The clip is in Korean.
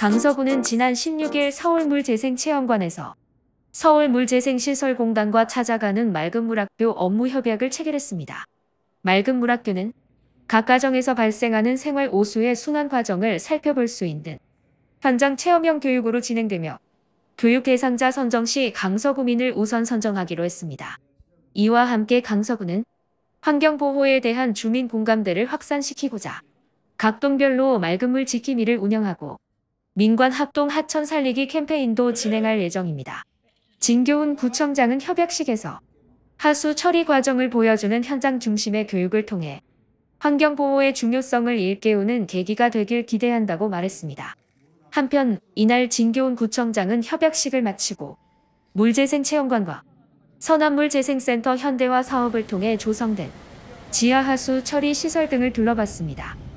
강서구는 지난 16일 서울물재생체험관에서 서울물재생시설공단과 찾아가는 맑은물학교 업무 협약을 체결했습니다. 맑은물학교는 각 가정에서 발생하는 생활 오수의 순환 과정을 살펴볼 수 있는 현장 체험형 교육으로 진행되며 교육 대상자 선정 시 강서구민을 우선 선정하기로 했습니다. 이와 함께 강서구는 환경보호에 대한 주민 공감대를 확산시키고자 각동별로 맑은물 지킴이를 운영하고 민관 합동 하천 살리기 캠페인도 진행할 예정입니다. 진교훈 구청장은 협약식에서 하수 처리 과정을 보여주는 현장 중심의 교육을 통해 환경보호의 중요성을 일깨우는 계기가 되길 기대한다고 말했습니다. 한편 이날 진교훈 구청장은 협약식을 마치고 물재생 체험관과 선암물재생센터 현대화 사업을 통해 조성된 지하하수 처리 시설 등을 둘러봤습니다.